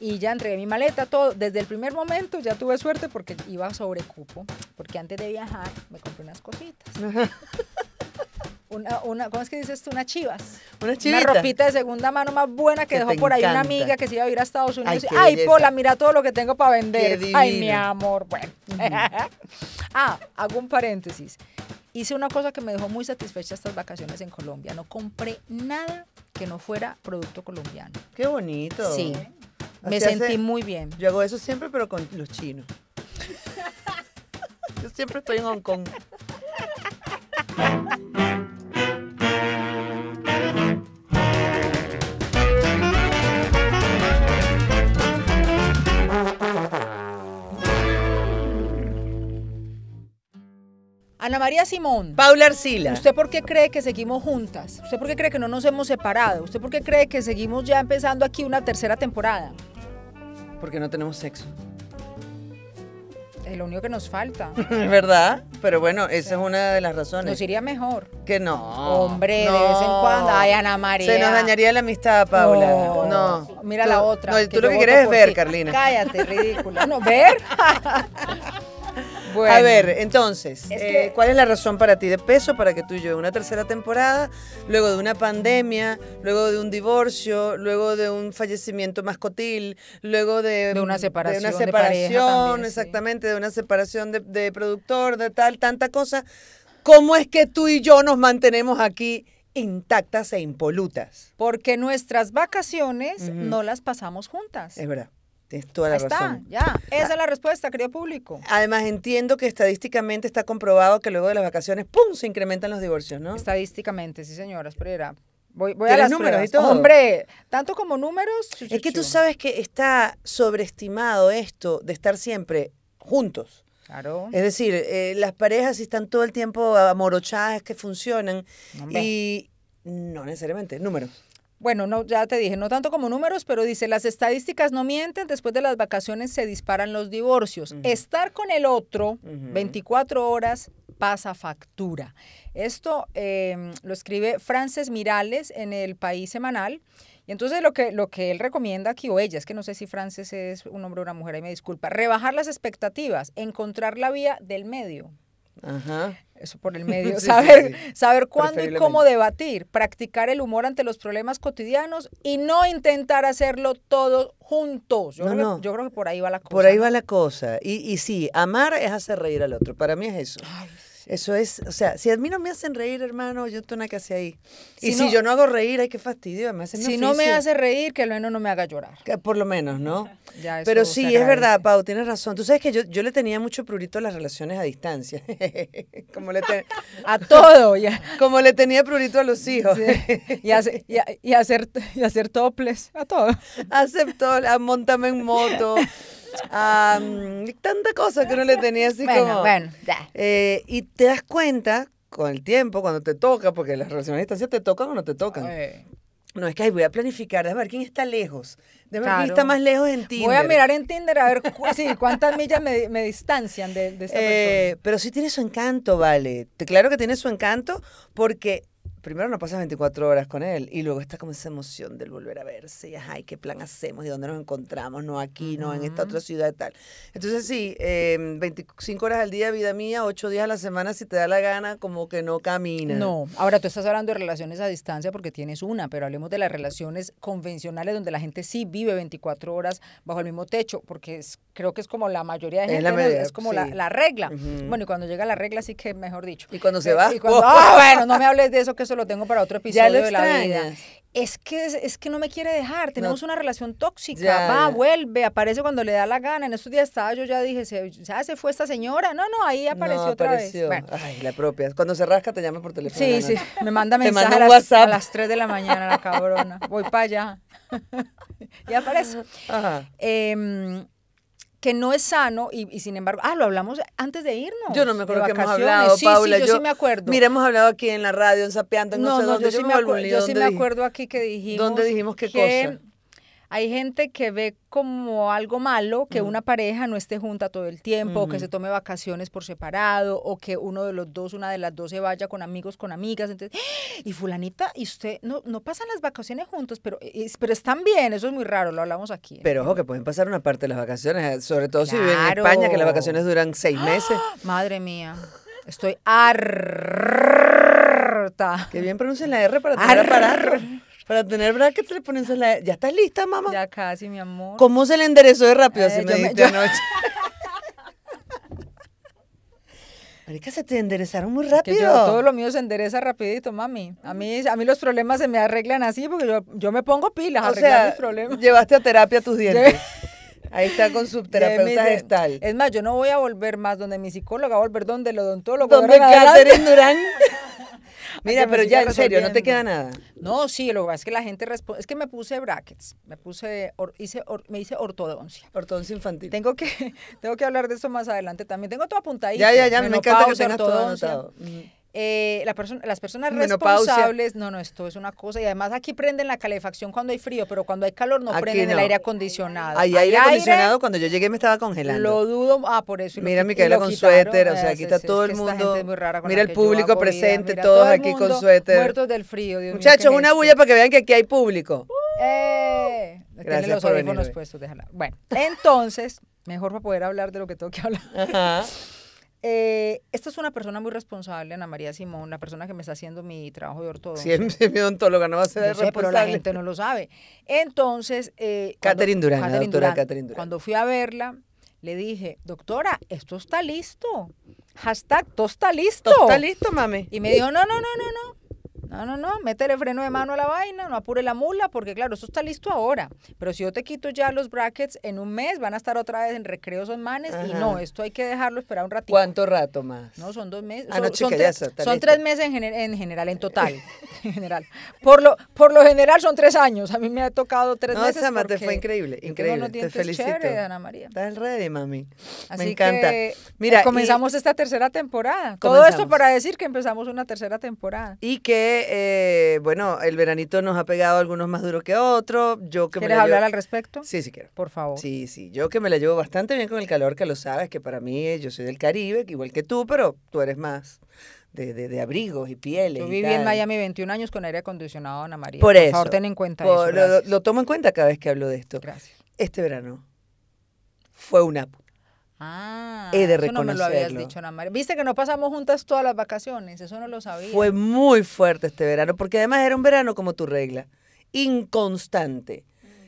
y ya entregué mi maleta, todo. Desde el primer momento ya tuve suerte porque iba sobre cupo, porque antes de viajar me compré unas cositas. Una, una, ¿cómo es que dices tú? Una chivas. Una chivita. Una ropita de segunda mano más buena que, dejó por ahí una amiga que se iba a ir a Estados Unidos. Ay, Pola, mira todo lo que tengo para vender. Ay, mi amor. Bueno. ah, hago un paréntesis. Hice una cosa que me dejó muy satisfecha estas vacaciones en Colombia. No compré nada que no fuera producto colombiano. Qué bonito. Sí me sentí muy bien. Yo hago eso siempre, pero con los chinos. yo siempre estoy en Hong Kong. Ana María Simón. Paula Arcila. ¿Usted por qué cree que seguimos juntas? ¿Usted por qué cree que no nos hemos separado? ¿Usted por qué cree que seguimos ya empezando aquí una tercera temporada? Porque no tenemos sexo. Es lo único que nos falta. ¿Verdad? Pero bueno, esa es una de las razones. Nos iría mejor. Que no. Hombre, de vez en cuando. Ay, Ana María. Se nos dañaría la amistad, Paula. No. Mira la otra. No, tú lo que quieres es ver, Carlina. Cállate, ridícula. No, ver. A ver, entonces, eh, ¿cuál es la razón para ti de peso para que tú y yo una tercera temporada, luego de una pandemia, luego de un divorcio, luego de un fallecimiento mascotil, luego de, una separación, de exactamente, de una separación de, productor, de tal, tanta cosa? ¿Cómo es que tú y yo nos mantenemos aquí? intactas e impolutas. Porque nuestras vacaciones no las pasamos juntas. Es verdad. Tienes ya. Esa es la respuesta, querido público. Además, entiendo que estadísticamente está comprobado que luego de las vacaciones, ¡pum!, se incrementan los divorcios, ¿no? Estadísticamente, sí, señora pero Voy, voy a las números Hombre, tanto como números. es que tú sabes que está sobreestimado esto de estar siempre juntos. Claro. Es decir, eh, las parejas están todo el tiempo amorochadas que funcionan y no necesariamente, números bueno, no, ya te dije, no tanto como números, pero dice, las estadísticas no mienten, después de las vacaciones se disparan los divorcios. Estar con el otro 24 horas pasa factura. Esto em, lo escribe Frances Mirales en el País Semanal. Y entonces lo que, lo que él recomienda aquí, o ella, es que no sé si Frances es un hombre o una mujer, ahí me disculpa, rebajar las expectativas, encontrar la vía del medio. Ajá eso por el medio, saber, saber cuándo y cómo debatir, practicar el humor ante los problemas cotidianos y no intentar hacerlo todos juntos. Yo, creo, que por ahí va la cosa. Por ahí va la cosa. Y, y sí, amar es hacer reír al otro. Para mí es eso. Eso es, o sea, si a mí no me hacen reír, hermano, yo estoy una que hacer ahí. y si yo no hago reír, hay que fastidio, me Si no me hace reír, que al menos no me haga llorar. Que por lo menos, ¿no? Pero sí, es verdad, Pau, tienes razón. Tú sabes que yo, yo le tenía mucho prurito a las relaciones a distancia. como le A todo, ya. Como le tenía prurito a los hijos. Y, a y, hacer, y hacer toples, a todo. Acepto, a montame en moto tanta cosa que no le tenía así como... Bueno, ya. Eh, y te das cuenta con el tiempo, cuando te toca, porque las relaciones ya te tocan o no te tocan. No, es que ahí voy a planificar, de ver quién está lejos, de ver quién está más lejos en Tinder. Voy a mirar en Tinder a ver cuántas millas me, distancian de, esta eh, persona. Pero sí tiene su encanto, vale. Claro que tiene su encanto porque primero no pasas 24 horas con él y luego está como esa emoción del volver a verse y ajá, qué plan hacemos? ¿Y dónde nos encontramos? No aquí, no en esta otra ciudad y tal. Entonces sí, 25 em, horas al día, vida mía, 8 días a la semana, si te da la gana, como que no caminas. No, ahora tú estás hablando de relaciones a distancia porque tienes una, pero hablemos de las relaciones convencionales donde la gente sí vive 24 horas bajo el mismo techo, porque es, creo que es como la mayoría de gente, es, como la, regla. Bueno, y cuando llega la regla, sí que mejor dicho. Y cuando se eh, va. ¡oh! ¡ah! bueno, no me hables de eso, que eso lo tengo para otro episodio de la vida. Es que, es que no me quiere dejar, tenemos una relación tóxica, va, vuelve, aparece cuando le da la gana. En estos días estaba yo ya dije, ¿se, ya se fue esta señora? No, no, ahí apareció, otra vez. Ay, la propia. Cuando se rasca te llama por teléfono. Sí, sí, me manda mensaje a, las, a, las, 3 de la mañana, la cabrona. Voy para allá. Y aparece. Ajá. Em, que no es sano y, sin embargo, ah, lo hablamos antes de irnos. Yo no me acuerdo que hemos hablado, sí, Paula. Sí, yo, yo, sí me acuerdo. Mira, hemos hablado aquí en la radio, en Sapeando, no, no, sé dónde. Yo, yo sí me, acuerdo, yo sí me acuerdo aquí que dijimos. ¿Dónde dijimos qué que, cosa? Hay gente que ve como algo malo que una pareja no esté junta todo el tiempo, o que se tome vacaciones por separado, o que uno de los dos, una de las dos se vaya con amigos, con amigas. Entonces, y fulanita, y usted no, no pasan las vacaciones juntos, pero, eh, pero están bien, eso es muy raro, lo hablamos aquí. ¿eh? Pero ojo, que pueden pasar una parte de las vacaciones, eh, sobre todo si viven en España, que las vacaciones duran seis meses. Madre mía, estoy harta. Que bien pronuncian la R para parar. Para tener te le ponen la... ¿Ya estás lista, mamá? Ya casi, mi amor. ¿Cómo se le enderezó de rápido si me diste yo... se te enderezaron muy rápido. todo lo mío se endereza rapidito, mami. A mí, a mí los problemas se me arreglan así porque yo, me pongo pilas a arreglar sea, mis problemas. Llevaste a terapia tus dientes. Ahí está con su terapeuta gestal. Es más, yo no voy a volver más donde mi psicóloga, voy a volver donde el odontólogo. Donde Catherine Durán. Mira, pero ya en serio, no te queda nada. No, sí, lo que es que la gente responde. Es que me puse brackets, me puse, hice, me hice ortodoncia. Ortodoncia infantil. Tengo que, tengo que hablar de eso más adelante también. Tengo todo apuntadito. Ya, ya, ya, me encanta que tengas eh, la las personas responsables, no, no, esto es una cosa. Y además aquí prenden la calefacción cuando hay frío, pero cuando hay calor no prenden el aire acondicionado. Hay, aire acondicionado, cuando yo llegué me estaba congelando. Lo dudo, ah, por eso. Mira, Micaela con suéter, o ah, sea, aquí está todo el mundo. Mira el público presente, todos aquí con suéter. Muertos del frío, Muchachos, una bulla para que vean que aquí hay público. Eh, Gracias los por venir, puestos, Bueno, entonces, mejor para poder hablar de lo que tengo que hablar. Ajá. Eh, esta es una persona muy responsable, Ana María Simón, la persona que me está haciendo mi trabajo de ortodoncia. Siempre mi odontóloga no va a ser de responsable. Pero la gente no lo sabe. Entonces, eh, Catherine, Durán, doctora Durán. Cuando fui a verla, le dije, doctora, esto está listo. Hashtag, todo está listo. Todo está listo, mami. Y me dijo, no, no, no, no, no. No, no, no, métele freno de mano a la vaina, no apure la mula, porque claro, eso está listo ahora. Pero si yo te quito ya los brackets en un mes, van a estar otra vez en recreos son manes y no, esto hay que dejarlo esperar un ratito. ¿Cuánto rato más? No, son dos meses. Ah, son, no, son, tres, meses en, en, general, en total. en general. Por lo, por lo general son tres años. A mí me ha tocado tres meses. No, te fue increíble, increíble. Te felicito. María. Estás ready, mami. Así me encanta. Mira, comenzamos esta tercera temporada. Todo esto para decir que empezamos una tercera temporada. Y que eh, bueno, el veranito nos ha pegado algunos más duros que otros. Yo que ¿Quieres hablar al respecto? Sí, sí quiero. Por favor. Sí, sí. Yo que me la llevo bastante bien con el calor, que lo sabes, que para mí eh, yo soy del Caribe, igual que tú, pero tú eres más de, abrigos y pieles. Yo viví en Miami 21 años con aire acondicionado, Ana María. Por, por favor, ten en cuenta eso. Lo, lo, tomo en cuenta cada vez que hablo de esto. Gracias. Este verano fue una Ah, de eso no lo habías dicho, Viste que nos pasamos juntas todas las vacaciones, eso no lo sabía. Fue muy fuerte este verano, porque además era un verano como tu regla, inconstante.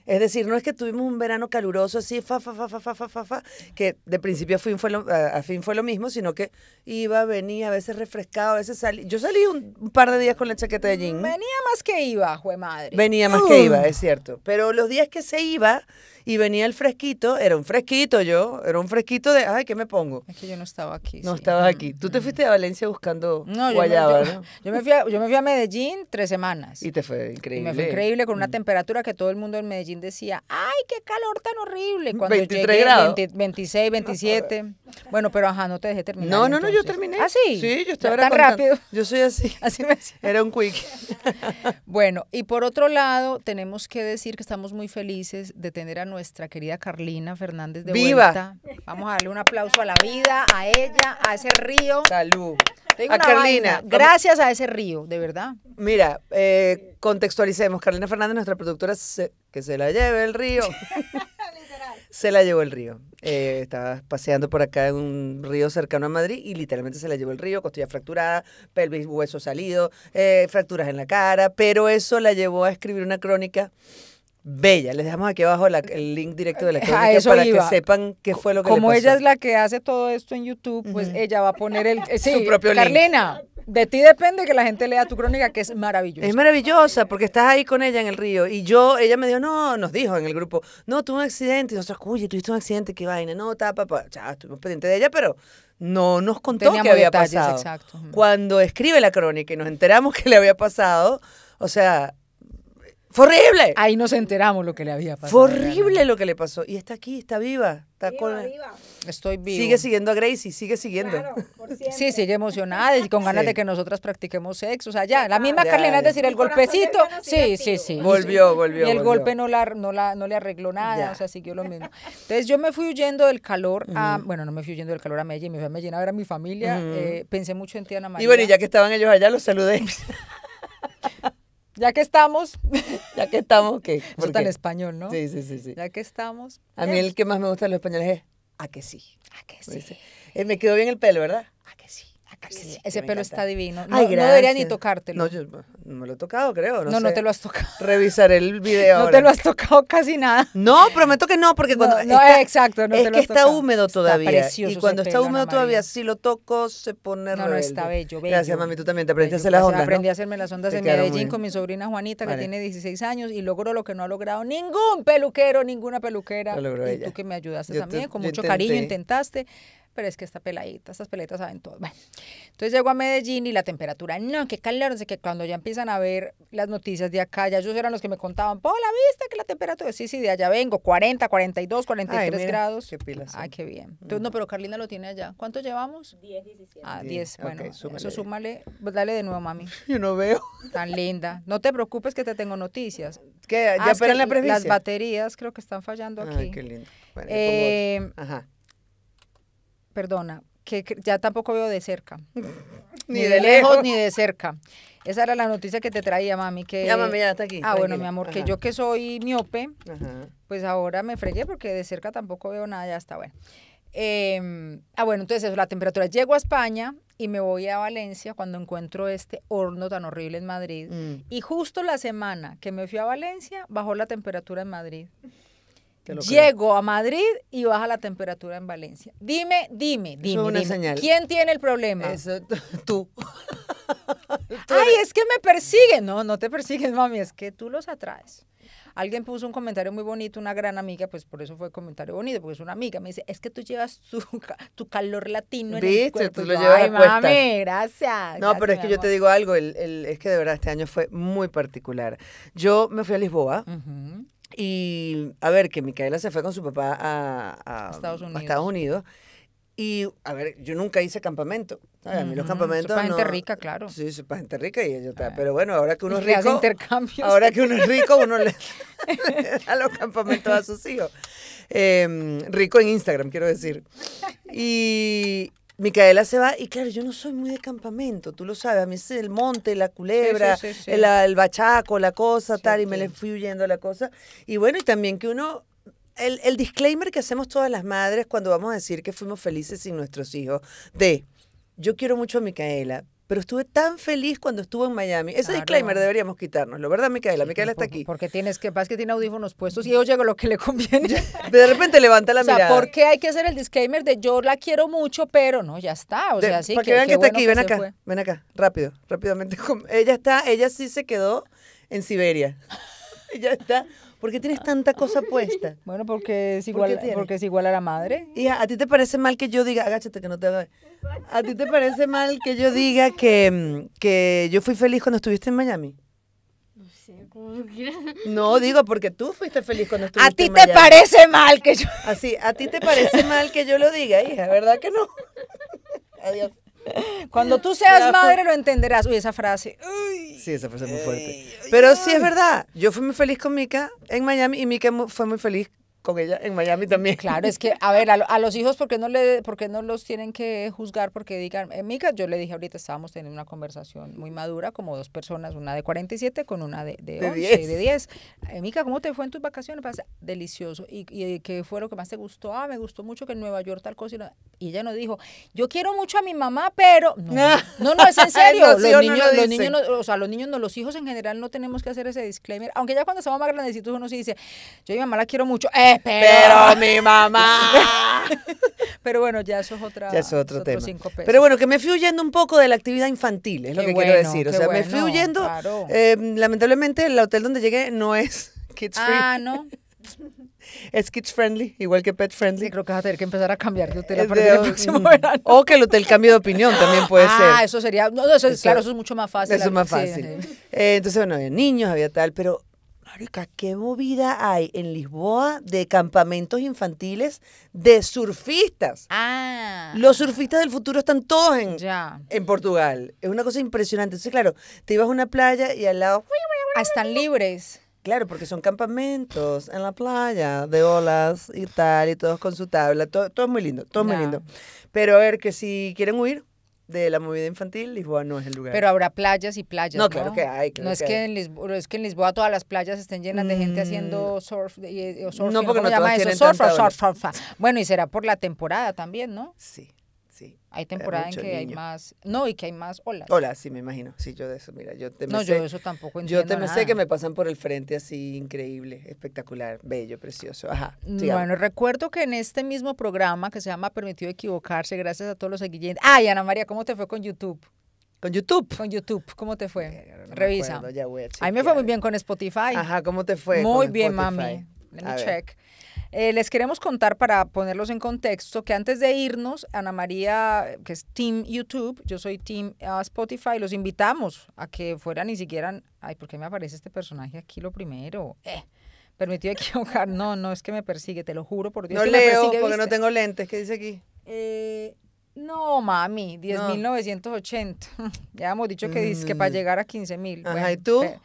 Es decir, no es que tuvimos un verano caluroso así, fa, fa, fa, fa, fa, fa, fa, fa que de principio a fin, fue lo, a fin fue lo mismo, sino que iba, venía, a veces refrescado, a veces salí. Yo salí un, par de días con la chaqueta de jean. Venía más que iba, jue madre. Venía más que iba, es cierto. Pero los días que se iba, y venía el fresquito, era un fresquito yo, era un fresquito de, ay, ¿qué me pongo? Es que yo no estaba aquí. No estabas aquí. Mm, Tú te mm. fuiste a Valencia buscando no, guayaba, yo me, ¿no? Yo me, fui a, yo me fui a Medellín tres semanas. Y te fue increíble. Y me fue increíble con una mm. temperatura que todo el mundo en Medellín decía, ay, qué calor tan horrible. Cuando 23 grados. 26, 27. Bueno, pero ajá, no te dejé terminar. No, no, no, yo terminé. ¿Ah, sí? Sí, yo estaba rápido. Yo soy así. Así me Era un quick. bueno, y por otro lado, tenemos que decir que estamos muy felices de tener a nuestra querida Carlina Fernández de ¡Viva! Vamos a darle un aplauso a la vida, a ella, a ese río. Salud. a Carlina. Gracias a ese río, de verdad. Mira, eh, contextualicemos. Carlina Fernández, nuestra productora, que se la lleve el río. se la llevó el río. Eh, estaba paseando por acá en un río cercano a Madrid y literalmente se la llevó el río, costilla fracturada, pelvis hueso salido, eh, fracturas en la cara, pero eso la llevó a escribir una crónica Bella, les dejamos aquí abajo el link directo de la crónica para que sepan qué fue lo que Como ella es la que hace todo esto en YouTube, pues ella va a poner el eh, Su propio Carlina, de ti depende que la gente lea tu crónica, que es maravillosa. Es maravillosa, porque estás ahí con ella en el río. Y yo, ella me dijo, no, nos dijo en el grupo, no, tuvo un accidente. Y nosotros, oye, tuviste un accidente, qué vaina. No, tapa, papá. Ya, estuvimos pendientes de ella, pero no nos contó qué había pasado. Exacto. Cuando escribe la crónica y nos enteramos que le había pasado, o sea, horrible. Ahí nos enteramos lo que le había pasado. horrible lo que le pasó. Y está aquí, está viva. Está con. con... viva. Estoy viva. Sigue siguiendo a Gracie, sigue siguiendo. Claro, sí, sigue emocionada y con ganas de que nosotras practiquemos sexo. O sea, ya, la ah, misma Carlina, es decir, el, golpecito. Sí, sí, sí. Volvió, volvió. Y el golpe no, no, no le arregló nada, o sea, siguió lo mismo. Entonces yo me fui huyendo del calor a, bueno, no me fui huyendo del calor a Medellín, me fui a Medellín a ver a mi familia. Eh, pensé mucho en Tiana María. Y bueno, y ya que estaban ellos allá, los saludé. Ya que estamos. ya que estamos, ¿qué? Eso está en español, ¿no? Sí, sí, sí, sí. Ya que estamos. A mí el que más me gusta de los españoles es a que sí. A que pues sí. Eh, me quedó bien el pelo, ¿verdad? A que sí ese pelo está divino. No, debería ni tocártelo. No, yo no me lo he tocado, creo. No, no, no te lo has tocado. Revisaré el video. no te lo has tocado casi nada. No, prometo que no, porque cuando. No, exacto, no es te lo que está húmedo todavía. y cuando está húmedo todavía, si lo toco, se pone No, no, está bello, Gracias, mami. Tú también te aprendiste hacer las ondas. Aprendí a hacerme las ondas en Medellín con mi sobrina Juanita, que tiene 16 años, y logro lo que no ha logrado ningún peluquero, ninguna peluquera. Lo logró y tú que me ayudaste también, con mucho cariño intentaste pero es que esta peladita, estas peletas saben todo. Bueno, entonces llego a Medellín y la temperatura, no, qué calor, no que cuando ya empiezan a ver las noticias de acá, ya ellos eran los que me contaban, la ¿viste que la temperatura? Sí, sí, de allá vengo, 40, 42, 43 Ay, mira, grados. Qué pilas. Ay, ah, qué bien. Mm. Entonces, no, pero Carlina lo tiene allá. ¿Cuánto llevamos? 10, 17. Ah, 10, bueno, eso súmale, pues dale de nuevo, mami. Yo no veo. Tan linda. No te preocupes que te tengo noticias. ¿Qué? ¿Ya ah, que Las baterías creo que están fallando ah, aquí. Ay, qué lindo. Eh, ajá perdona, que ya tampoco veo de cerca. ni, de, lejos, ni de cerca. Esa era la noticia que te traía, mami. Que, ya, mami, aquí. Ah, bueno, mi amor, que yo que soy miope, pues ahora me fregué porque de cerca tampoco veo nada, ya está bueno. Em, ah, bueno, entonces eso, la temperatura. Llego a España y me voy a Valencia cuando encuentro este horno tan horrible en Madrid. Mm. Y justo la semana que me fui a Valencia, bajó la temperatura en Madrid. Llego a Madrid y baja la temperatura en Valencia. Dime, dime, dime. ¿Quién tiene el problema? tú. Ay, es que me persiguen. No, no te persiguen, mami, es que tú los atraes. Alguien puso un comentario muy bonito, una gran amiga, pues por eso fue un comentario bonito, porque es una amiga. Me dice, es que tú llevas tu, calor latino en el cuerpo. Tú lo llevas Ay, mami, gracias. No, pero es que yo te digo algo, el, el, es que de verdad este año fue muy particular. Yo me fui a Lisboa. Y a ver, que Micaela se fue con su papá a, Estados, Unidos. Y a ver, yo nunca hice campamento. A mí los campamentos. Para gente rica, claro. Sí, sí, para gente rica. Ah. Pero bueno, ahora que uno es rico. Ahora que uno es rico, uno le, da los campamentos a sus hijos. Em, rico en Instagram, quiero decir. Y, Micaela se va, y claro, yo no soy muy de campamento, tú lo sabes, a mí es el monte, la culebra, el, bachaco, la cosa, tal, y me le fui huyendo la cosa. Y bueno, y también que uno el, el, disclaimer que hacemos todas las madres cuando vamos a decir que fuimos felices sin nuestros hijos, de yo quiero mucho a Micaela, pero estuve tan feliz cuando estuve en Miami. Ese disclaimer deberíamos quitarnos, ¿verdad, Micaela? Micaela está aquí. Porque tienes que, pasa que tiene audífonos puestos y yo llego lo que le conviene. De repente levanta la o sea, ¿por qué hay que hacer el disclaimer de yo la quiero mucho, pero no, ya está? O sea, sí, Para que, vean que está aquí, ven acá, ven acá, rápido, rápidamente. Ella está, ella sí se quedó en Siberia. ella está. ¿Por qué tienes tanta cosa puesta? Bueno, porque es igual, porque es igual a la madre. Hija, ¿a ti te parece mal que yo diga, agáchate que no te haga? ¿A ti te parece mal que yo diga que, mm, que yo fui feliz cuando estuviste en Miami? No sé, No, digo porque tú fuiste feliz cuando estuviste en Miami. ¿A ti te parece mal que yo...? Así, ¿a ti te parece mal que yo lo diga, hija? ¿Verdad que no? Adiós. Cuando tú seas madre lo entenderás. Uy, esa frase. Uy, sí, esa frase es muy fuerte. Pero sí es verdad. Yo fui muy feliz con Mika en Miami y Mika fue muy feliz con ella en Miami también. Claro, es que, a ver, a, los hijos, ¿por qué, no le, por no los tienen que juzgar? Porque digan, eh, yo le dije ahorita, estábamos teniendo una conversación muy madura, como dos personas, una de 47 con una de, de, de 10. de 10. Eh, mica, ¿cómo te fue en tus vacaciones? Pasa, delicioso. ¿Y, ¿Y, eh, qué fue lo que más te gustó? Ah, me gustó mucho que en Nueva York tal cosa. Y, ella nos dijo, yo quiero mucho a mi mamá, pero... No, no, no es en serio. los, niños, los niños, o sea, los niños, no, los hijos en general no tenemos que hacer ese disclaimer. Aunque ya cuando estamos más grandecitos uno sí dice, yo a mi mamá la quiero mucho. Eh, pero, mi mamá. pero bueno, ya eso es otra. es otro tema. Pero bueno, que me fui huyendo un poco de la actividad infantil, es lo que quiero decir. O sea, me fui huyendo. Em, lamentablemente, el hotel donde llegué no es kids free. Ah, no. Es kids friendly, igual que pet friendly. creo que vas a tener que empezar a cambiar de hotel a partir próximo mm. verano. O que el hotel cambie de opinión también puede ah, ser. Ah, eso sería. claro, eso es mucho más fácil. Eso es más fácil. Eh, entonces, bueno, había niños, había tal, pero qué movida hay en Lisboa de campamentos infantiles de surfistas. Ah. Los surfistas del futuro están todos en, ya. en Portugal. Es una cosa impresionante. Entonces, claro, te ibas a una playa y al lado. Ah, están libres. Claro, porque son campamentos en la playa, de olas y tal, y todos con su tabla. Todo, muy lindo, todo es muy lindo. Pero a ver, que si quieren huir, de la movida infantil, Lisboa no es el lugar. Pero habrá playas y playas. No, ¿no? claro que hay. no, es que, en Lisboa, es que en Lisboa todas las playas estén llenas de gente haciendo mm. surf. Eh, o no, porque no eso? Surf, surf, surf, Bueno, y será por la temporada también, ¿no? Sí. Hay temporada en que hay más, no, y que hay más olas. Olas, sí, me imagino. Sí, yo de eso, mira, yo te me No, yo de eso tampoco Yo te me sé que me pasan por el frente así increíble, espectacular, bello, precioso. Ajá. Bueno, recuerdo que en este mismo programa que se llama Permitido equivocarse, gracias a todos los seguidores. Ay, Ana María, ¿cómo te fue con YouTube? ¿Con YouTube? Con YouTube, ¿cómo te fue? Revisa. Me a, mí me fue muy bien con Spotify. Ajá, ¿cómo te fue? Muy bien, mami. Let me check. Eh, les queremos contar, para ponerlos en contexto, que antes de irnos, Ana María, que es Team YouTube, yo soy Team ah, Spotify, los invitamos a que fueran y siguieran. Ay, ¿por qué me aparece este personaje aquí lo primero? Eh permitido equivocar. No, no, es que me persigue, te lo juro por Dios. No leo me persigue, porque no tengo lentes. ¿Qué dice aquí? Eh, no, mami, 10.980. ya hemos dicho que, que para mm. llegar a 15.000. Ajá, tú? Eh,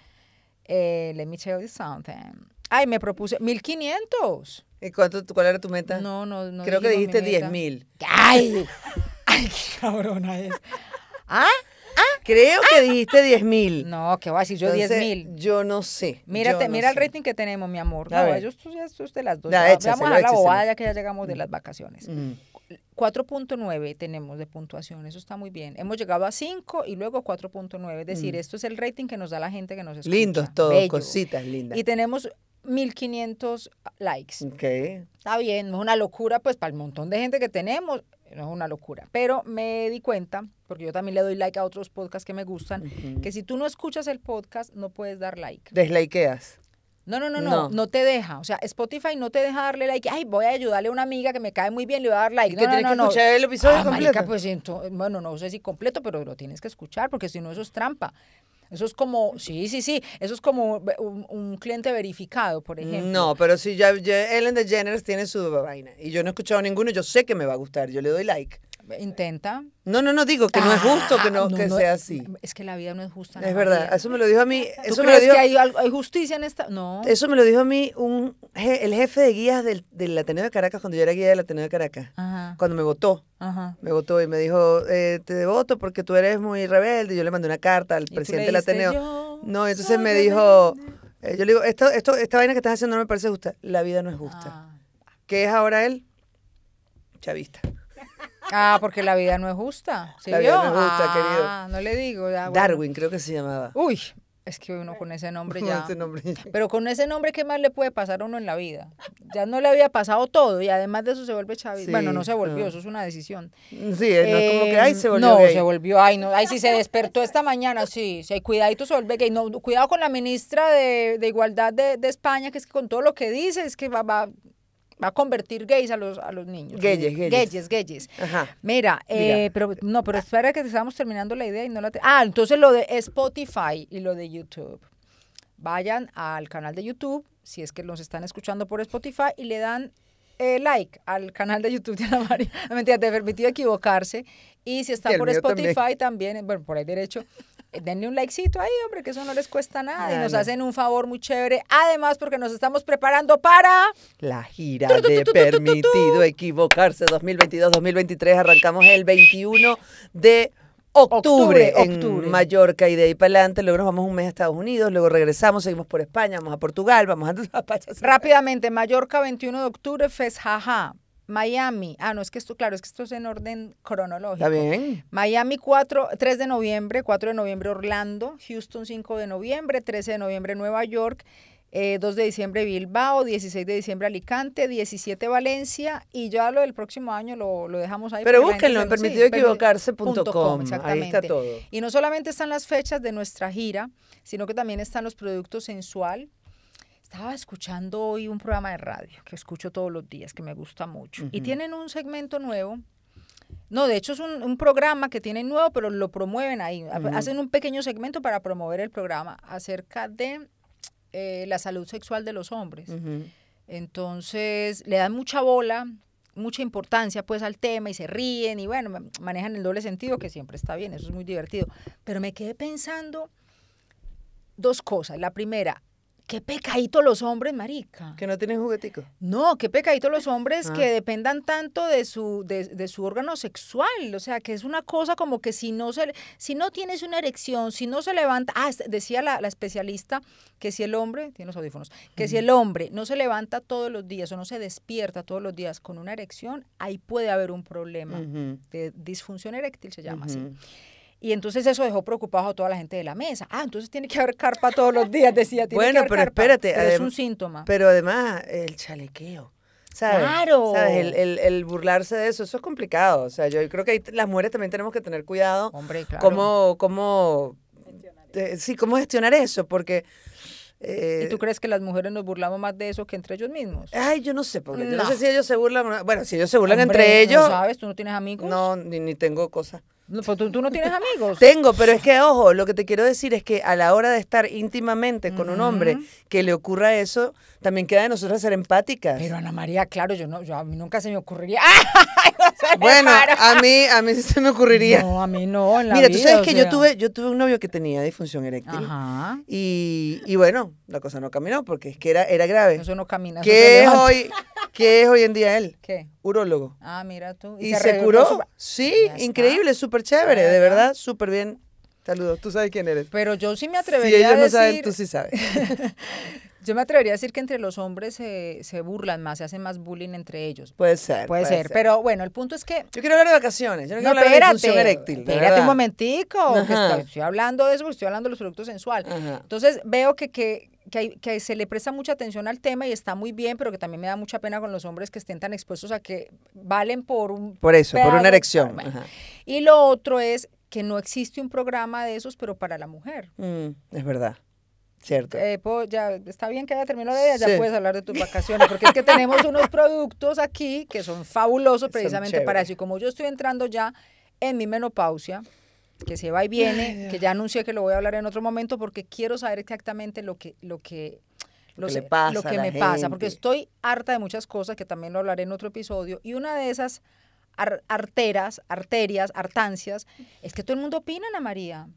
eh, let me tell you something. Ay, me propuse 1.500. ¿Y cuánto, ¿Cuál era tu meta? No, no, no. Creo que dijiste 10.000. mil. ¡Ay! ¡Ay, qué cabrona es! ¿Ah? ¿Ah? Creo que ¿Ah? dijiste 10.000. mil. No, ¿qué voy a decir yo 10.000. mil? Yo no sé. Mírate, mira el rating que tenemos, mi amor. no, yo ya de las dos. Ya, Vamos a la bobada ya que ya llegamos de las mm. vacaciones. 4.9 mm. tenemos de puntuación, eso está muy bien. Hemos llegado a 5 y luego 4.9, es decir, mm. esto es el rating que nos da la gente que nos escucha. Lindos todos, cositas lindas. Y tenemos 1500 likes. Está bien, no es una locura, pues para el montón de gente que tenemos, no es una locura. Pero me di cuenta, porque yo también le doy like a otros podcasts que me gustan, que si tú no escuchas el podcast, no puedes dar like. Deslikeas. No, no, no, no, no, te deja. O sea, Spotify no te deja darle like. Ay, voy a ayudarle a una amiga que me cae muy bien, le voy a dar like. que no, que escuchar el episodio ah, completo. Marica, pues, bueno, no sé si completo, pero lo tienes que escuchar porque si no eso es trampa. Eso es como, sí, sí, sí, eso es como un, cliente verificado, por mm, ejemplo. No, pero si ya, Ellen DeGeneres tiene su vaina y yo no he escuchado ninguno, yo sé que me va a gustar, yo le doy like. Intenta. No, no, no digo que no es justo que no, ah, que sea así. Es que la vida no es justa. Es verdad, eso me lo dijo a mí. que hay, justicia en esta? No. Eso me lo dijo a mí un, el jefe de guías del, Ateneo de Caracas cuando yo era guía del Ateneo de Caracas. Cuando me votó. Me votó y me dijo, eh, te voto porque tú eres muy rebelde. yo le mandé una carta al presidente del Ateneo. no, entonces me dijo, eh, yo le digo, esto, esto, esta vaina que estás haciendo no me parece justa. La vida no es justa. Ah. ¿Qué es ahora él? Chavista. Ah, porque la vida no es justa. ¿Sí la no es justa, ah, No le digo. Darwin, creo que se llamaba. Uy, es que uno con ese nombre ya. Pero con ese nombre, ¿qué más le puede pasar a uno en la vida? Ya no le había pasado todo y además de eso se vuelve chavista. bueno, no se ah. volvió, eso es una decisión. Sí, no es como que, ay, se volvió. No, se volvió, ay, no. si se despertó esta mañana, sí, sí, cuidadito se vuelve gay. No, cuidado con la ministra de, Igualdad de, de, España, que es que con todo lo que dice, es que va, va va a convertir gays a los, a los niños. Gayes, gayes. Gayes, Ajá. Eh, Mira, pero no, pero espera que te estábamos terminando la idea y no la... Ah, entonces lo de Spotify y lo de YouTube. Vayan al canal de YouTube, si es que los están escuchando por Spotify, y le dan eh, like al canal de YouTube de Ana María. Mentira, te permitido equivocarse. Y si está por Spotify también, bueno, por ahí derecho denle un likecito ahí, hombre, que eso no les cuesta nada y nos hacen un favor muy chévere. Además, porque nos estamos preparando para la gira de Permitido Equivocarse 2022-2023. Arrancamos el 21 de Octubre, en Mallorca y de ahí para adelante. Luego nos vamos un mes a Estados Unidos, luego regresamos, seguimos por España, vamos a Portugal, vamos a... Rápidamente, Mallorca 21 de octubre, FES, Jaja. Miami, ah, no, es que esto, claro, es que esto es en orden cronológico. bien. Miami 4, 3 de noviembre, 4 de noviembre Orlando, Houston 5 de noviembre, 13 de noviembre Nueva York, 2 eh, de diciembre Bilbao, 16 de diciembre Alicante, 17 Valencia y ya lo del próximo año lo, dejamos ahí. Pero búsquenlo en permitidoequivocarse.com, permitido exactamente. Ahí Y no solamente están las fechas de nuestra gira, sino que también están los productos sensual, estaba escuchando hoy un programa de radio que escucho todos los días, que me gusta mucho. Y tienen un segmento nuevo. No, de hecho es un, programa que tienen nuevo, pero lo promueven ahí. Hacen un pequeño segmento para promover el programa acerca de eh, la salud sexual de los hombres. Entonces le dan mucha bola, mucha importancia pues al tema y se ríen y bueno, manejan el doble sentido que siempre está bien, eso es muy divertido. Pero me quedé pensando dos cosas. La primera, qué pecadito los hombres, marica. Que no tienen juguetico. No, qué pecadito los hombres que ah. dependan tanto de su, de, de, su órgano sexual. O sea, que es una cosa como que si no se si no tienes una erección, si no se levanta. Ah, decía la, la especialista que si el hombre, tiene los audífonos, que si el hombre no se levanta todos los días o no se despierta todos los días con una erección, ahí puede haber un problema. De disfunción eréctil se llama así. Y entonces eso dejó preocupado a toda la gente de la mesa. Ah, entonces tiene que haber carpa todos los días, decía. Tiene bueno, pero espérate. es un síntoma. Pero además, el chalequeo. Claro. ¿sabes? El, el, burlarse de eso, eso es complicado. O sea, yo creo que las mujeres también tenemos que tener cuidado. Hombre, claro. Cómo, sí, cómo gestionar eso, porque... Eh, ¿Y tú crees que las mujeres nos burlamos más de eso que entre ellos mismos? Ay, yo no sé, porque no. yo sé si ellos se burlan. Bueno, si ellos se burlan entre ellos. No sabes, tú no tienes amigos. No, ni, ni tengo cosas. Pues, tú, no tienes amigos. Tengo, pero es que, ojo, lo que te quiero decir es que a la hora de estar íntimamente con un hombre que le ocurra eso, también queda de nosotras ser empáticas. Pero Ana María, claro, yo no, yo a mí nunca se me ocurriría. bueno, a mí, a mí sí se me ocurriría. No, a mí no. En la Mira, tú sabes que yo tuve, yo tuve un novio que tenía disfunción eréctil. Ajá. Y, bueno, la cosa no caminó porque es que era, era grave. Eso no camina. ¿Qué es hoy? ¿Qué es hoy en día él? ¿Qué? Urólogo. Ah, mira tú. ¿Y, se, curó? Sí, increíble, súper chévere, de verdad, súper bien. Saludos, tú sabes quién eres. Pero yo sí me atrevería si ellos a decir... no saben, tú sí sabes. Yo me atrevería a decir que entre los hombres se, se burlan más, se hacen más bullying entre ellos. Puede ser. Puede, ser. Pero bueno, el punto es que. Yo quiero hablar de vacaciones. Yo no, quiero hablar espérate, Espérate un momentico. estoy, hablando de eso, estoy hablando de los productos sensuales. Entonces veo que, que que, se le presta mucha atención al tema y está muy bien, pero que también me da mucha pena con los hombres que estén tan expuestos a que valen por un... Por eso, por una erección. Y lo otro es que no existe un programa de esos, pero para la mujer. Mm, es verdad. Eh, ya está bien que haya terminado de ella, ya puedes hablar de tus vacaciones, porque es que tenemos unos productos aquí que son fabulosos precisamente para eso. Y como yo estoy entrando ya en mi menopausia, que se va y viene, que ya anuncié que lo voy a hablar en otro momento, porque quiero saber exactamente lo que, lo que, lo, que me pasa, porque estoy harta de muchas cosas que también lo hablaré en otro episodio. Y una de esas arteras, arterias, artancias, es que todo el mundo opina, Ana María.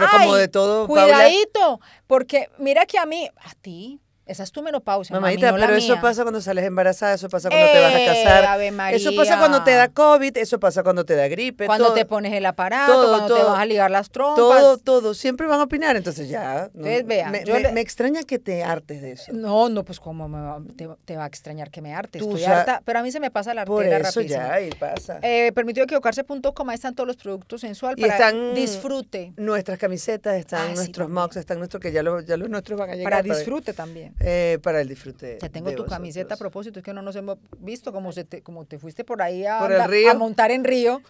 Pero como de todo. Cuidadito, porque mira que a mí, a ti, esa es tu menopausia. pero eso pasa cuando sales embarazada, eso pasa cuando te vas a casar. Eh, eso pasa cuando te da COVID, eso pasa cuando te da gripe. Cuando te pones el aparato, cuando te vas a ligar las trompas. Todo, todo. Siempre van a opinar, entonces ya. vea, me, extraña que te hartes de eso. No, no, pues como te, va a extrañar que me hartes. pero a mí se me pasa la artera Por eso ahí pasa. Eh, permitido equivocarse, punto están todos los productos sensual para disfrute. Nuestras camisetas, están ah, nuestros sí, están nuestros, que ya, los nuestros van a llegar. Para disfrute también. Eh, para el disfrute. Ya tengo tu camiseta a propósito, es que no nos hemos visto como, se te, como te fuiste por ahí a, montar en Río.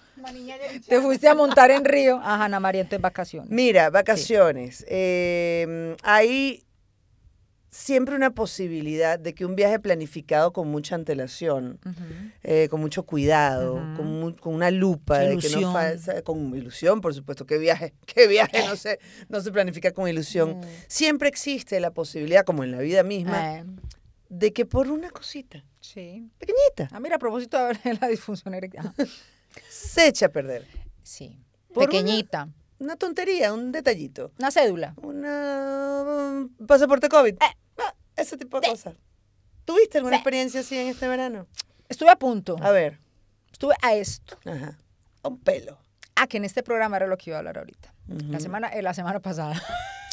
Te fuiste a montar en Río. Ajá, Ana María, entonces vacaciones. Mira, vacaciones. Eh, ahí siempre una posibilidad de que un viaje planificado con mucha antelación, eh, con mucho cuidado, con, una lupa, con ilusión, por supuesto, que viaje, qué viaje no se, no se planifica con ilusión. Siempre existe la posibilidad, como en la vida misma, eh. de que por una cosita, sí. pequeñita. Ah, mira, a propósito de la disfunción eréctil. se echa a perder. Sí. pequeñita una tontería, un detallito. Una cédula. un pasaporte COVID. Eh. Ah, ese tipo de cosas. ¿Tuviste alguna experiencia así en este verano? Estuve a punto. A ver. Estuve a esto. Ajá. A un pelo. Ah, que en este programa era lo que iba a hablar ahorita. La semana, eh, la semana pasada.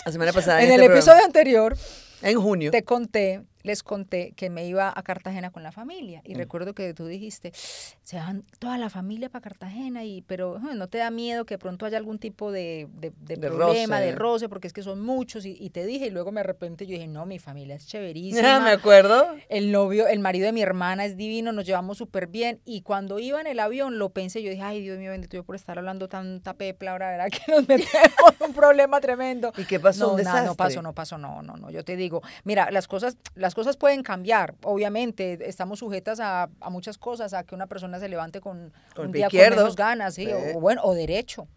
La semana pasada. en, este el episodio anterior. En junio. Te conté les conté que me iba a Cartagena con la familia y mm. recuerdo que tú dijiste, se van toda la familia para Cartagena, y pero eh, no te da miedo que pronto haya algún tipo de, de, problema, de roce, porque es que son muchos y, te dije y luego me arrepentí, yo dije, no, mi familia es chéverísima. me acuerdo. El novio, el marido de mi hermana es divino, nos llevamos súper bien y cuando iba en el avión lo pensé, yo dije, ay Dios mío, bendito yo por estar hablando tanta pepla, ahora verá que nos metemos un problema tremendo. ¿Y qué pasó? No, no pasó, no pasó, no, no, no, yo te digo, mira, las cosas, las cosas pueden cambiar, obviamente, estamos sujetas a, muchas cosas, a que una persona se levante con, dos día con ganas, ¿sí? o, bueno, o derecho.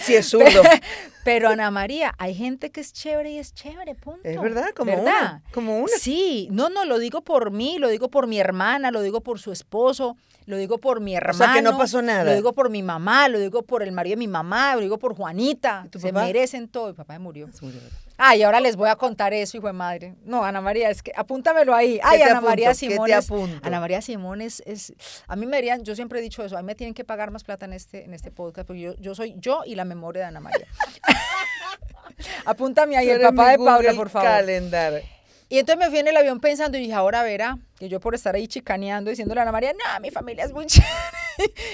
si es zurdo. Pero Ana María, hay gente que es chévere y es chévere, punto. Es verdad, como Una, como una. Sí, no, no, lo digo por mí, lo digo por mi hermana, lo digo por su esposo, lo digo por mi hermano. O sea, que no pasó nada. Lo digo por mi mamá, lo digo por el marido de mi mamá, lo digo por Juanita. Se merecen todo. Mi papá murió. Se murió. Ay, ahora les voy a contar eso, hijo de madre. No, Ana María, es que apúntamelo ahí. Ay, Ana María Simón. Ana María Simón es, A mí me dirían, yo siempre he dicho eso, a mí me tienen que pagar más plata en este, en este podcast, porque yo, soy yo y la memoria de Ana María. Apúntame ahí, el papá de Paula, por favor. Calendar. Y entonces me fui en el avión pensando y dije, ahora verá, que yo por estar ahí chicaneando, diciéndole a Ana María, no, mi familia es muy chévere.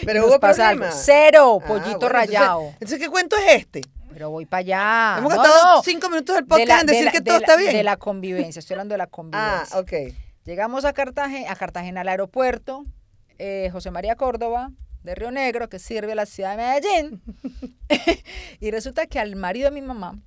Pero hubo pasa Cero, ah, pollito rayado. entonces, ¿qué cuento es este? Pero voy para allá. Hemos no, cinco minutos del podcast en decir que todo está bien. De la convivencia, estoy hablando de la ah, convivencia. Ah, ok. Llegamos a Cartagena, a Cartagena al aeropuerto, eh, José María Córdoba de Río Negro, que sirve a la ciudad de Medellín. y resulta que al marido de mi mamá,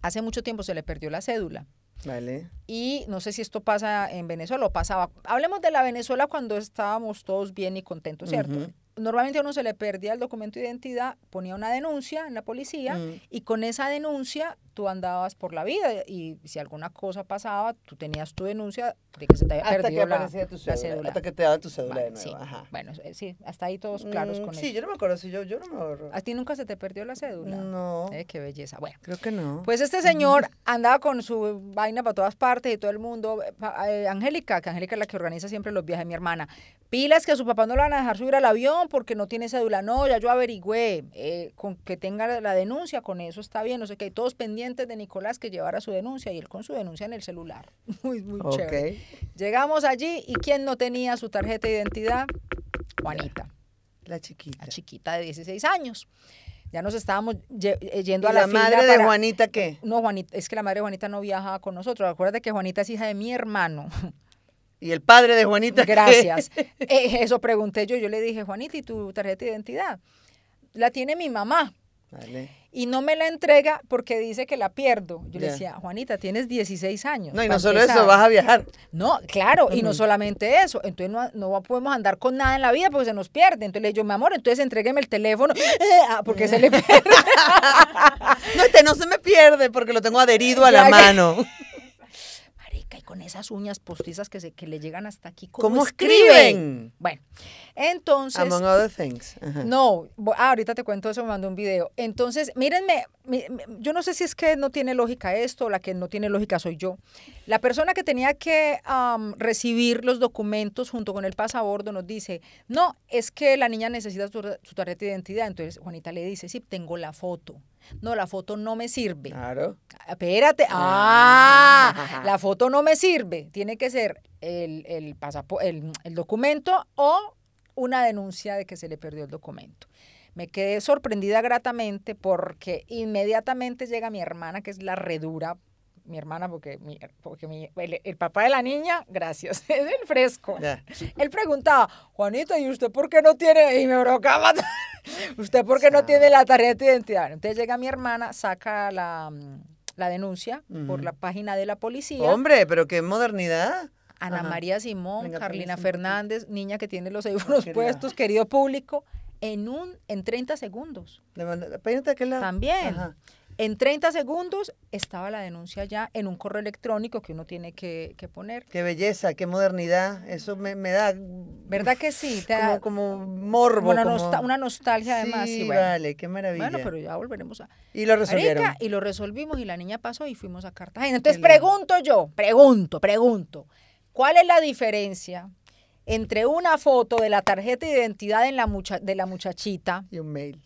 hace mucho tiempo se le perdió la cédula. Vale. Y no sé si esto pasa en Venezuela o pasaba. Hablemos de la Venezuela cuando estábamos todos bien y contentos, ¿cierto? normalmente a uno se le perdía el documento de identidad, ponía una denuncia en la policía mm. y con esa denuncia tú andabas por la vida y si alguna cosa pasaba, tú tenías tu denuncia de que se te había perdido la, cédula, Hasta que te daban tu cédula de nuevo. Bueno, eh, sí, hasta ahí todos claros mm, con eso. Sí, yo no me acuerdo, si yo, yo no me acuerdo. ¿A ti nunca se te perdió la cédula? No. Eh, qué belleza. Bueno. Creo que no. Pues este señor andaba con su vaina para todas partes y todo el mundo. Eh, Angélica, que Angélica es la que organiza siempre los viajes de mi hermana. Pilas que a su papá no lo van a dejar subir al avión porque no tiene cédula. No, ya yo averigüé. con que tenga la denuncia, con eso está bien, no sé qué. Todos pendientes de Nicolás que llevara su denuncia y él con su denuncia en el celular. Muy, muy chévere. Llegamos allí y ¿quién no tenía su tarjeta de identidad? Juanita. La chiquita. La chiquita de 16 años. Ya nos estábamos eh, yendo a la, la madre de Juanita qué? No, Juanita, es que la madre de Juanita no viajaba con nosotros. Acuérdate que Juanita es hija de mi hermano. ¿Y el padre de Juanita? Gracias. Eh, eso pregunté yo. Yo le dije, Juanita, ¿y tu tarjeta de identidad? La tiene mi mamá. Y no me la entrega porque dice que la pierdo. Yo le decía, Juanita, tienes 16 años. No, y no solo eso, vas a viajar. No, claro, y no solamente eso. Entonces no, podemos andar con nada en la vida porque se nos pierde. Entonces le digo, mi amor, entonces entrégueme el teléfono ah, porque se le pierde. no, este no se me pierde porque lo tengo adherido a la mano. con esas uñas postizas que, se, que le llegan hasta aquí. ¿Cómo, escriben? Bueno, entonces... Among other things. No, ah, ahorita te cuento eso, me mandó un video. Entonces, mírenme, yo no sé si es que no tiene lógica esto, o la que no tiene lógica soy yo. La persona que tenía que recibir los documentos junto con el pasabordo nos dice, no, es que la niña necesita su, su tarjeta de identidad. Entonces Juanita le dice, sí, tengo la foto. No, la foto no me sirve. Claro. Espérate. Ah, ah la foto no me sirve. Tiene que ser el, el, el documento o una denuncia de que se le perdió el documento. Me quedé sorprendida gratamente porque inmediatamente llega mi hermana, que es la redura mi hermana, porque, porque el, papá de la niña, gracias, es el fresco. Él preguntaba, Juanita, ¿y usted por qué no tiene? Y me brocaba, ¿usted por qué no tiene la tarjeta de identidad? Entonces llega mi hermana, saca la, mm, denuncia por la página de la policía. Hombre, pero qué modernidad. Ana María Simón, Carlina Fernández, niña que tiene los audífonos puestos, querido público, en un en 30 segundos. De, También. En 30 segundos estaba la denuncia ya en un correo electrónico que uno tiene que, poner. Qué belleza, qué modernidad. Eso me, da. ¿Verdad que sí? como, como, morbo. Una, una nostalgia además. Sí, vale, qué maravilla. Bueno, pero ya volveremos a. Y lo resolvieron. y lo resolvimos y la niña pasó y fuimos a Cartagena. Entonces pregunto yo, pregunto, pregunto. ¿Cuál es la diferencia entre una foto de la tarjeta de identidad en la de la muchachita y un mail?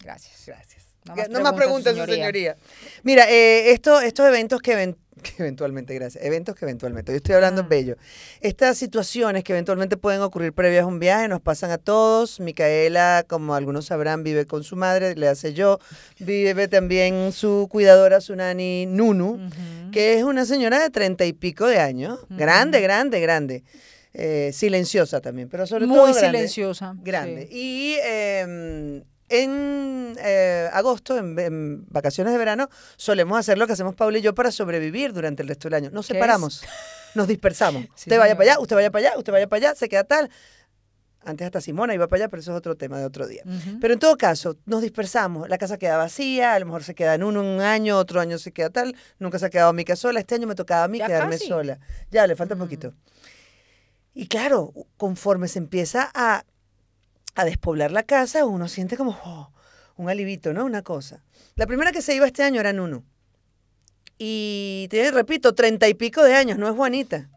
Gracias. Gracias. No más, preguntas, Su señoría. Mira, eh, estos eventos que, eventualmente, gracias, eventos que eventualmente, yo estoy hablando en ah. bello. Estas situaciones que eventualmente pueden ocurrir previas a un viaje nos pasan a todos. Micaela, como algunos sabrán, vive con su madre, le hace yo. Vive también su cuidadora, su nani Nunu, que es una señora de treinta y pico de años. Grande, grande, grande. Eh, silenciosa también, pero sobre Muy todo. Muy silenciosa. Grande. Y. Em, en eh, agosto, en, vacaciones de verano, solemos hacer lo que hacemos Paula y yo para sobrevivir durante el resto del año. Nos separamos, nos dispersamos. usted vaya para allá, usted vaya para allá, usted vaya para allá, se queda tal. Antes hasta Simona iba para allá, pero eso es otro tema de otro día. Pero en todo caso, nos dispersamos. La casa queda vacía, a lo mejor se queda en uno un año, otro año se queda tal. Nunca se ha quedado Mica sola. Este año me tocaba a mí quedarme sola. Ya, le falta un mm. poquito. Y claro, conforme se empieza a a despoblar la casa, uno siente como oh, un alivito, ¿no? Una cosa. La primera que se iba este año era uno Y tiene, repito, treinta y pico de años, no es Juanita.